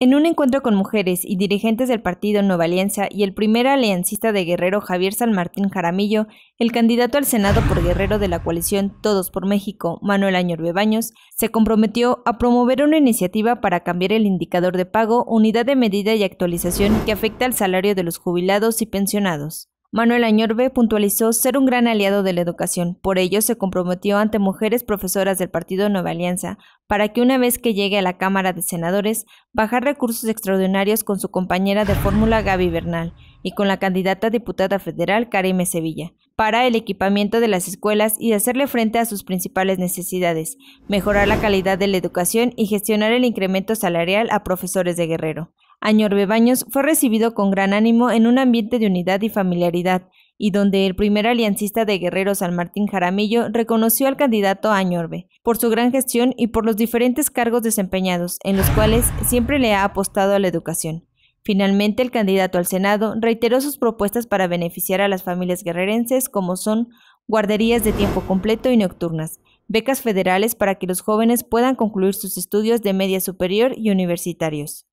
En un encuentro con mujeres y dirigentes del partido Nueva Alianza y el primer aliancista de Guerrero Javier San Martín Jaramillo, el candidato al Senado por Guerrero de la coalición Todos por México, Manuel Añorbe Baños, se comprometió a promover una iniciativa para cambiar el indicador de pago, unidad de medida y actualización que afecta al salario de los jubilados y pensionados. Manuel Añorbe puntualizó ser un gran aliado de la educación, por ello se comprometió ante mujeres profesoras del Partido Nueva Alianza para que una vez que llegue a la Cámara de Senadores, bajar recursos extraordinarios con su compañera de fórmula Gaby Bernal y con la candidata a diputada federal Karime Sevilla, para el equipamiento de las escuelas y hacerle frente a sus principales necesidades, mejorar la calidad de la educación y gestionar el incremento salarial a profesores de Guerrero. Añorbe Baños fue recibido con gran ánimo en un ambiente de unidad y familiaridad, y donde el primer aliancista de Guerrero San Martín Jaramillo reconoció al candidato Añorbe por su gran gestión y por los diferentes cargos desempeñados, en los cuales siempre le ha apostado a la educación. Finalmente, el candidato al Senado reiteró sus propuestas para beneficiar a las familias guerrerenses, como son guarderías de tiempo completo y nocturnas, becas federales para que los jóvenes puedan concluir sus estudios de media superior y universitarios.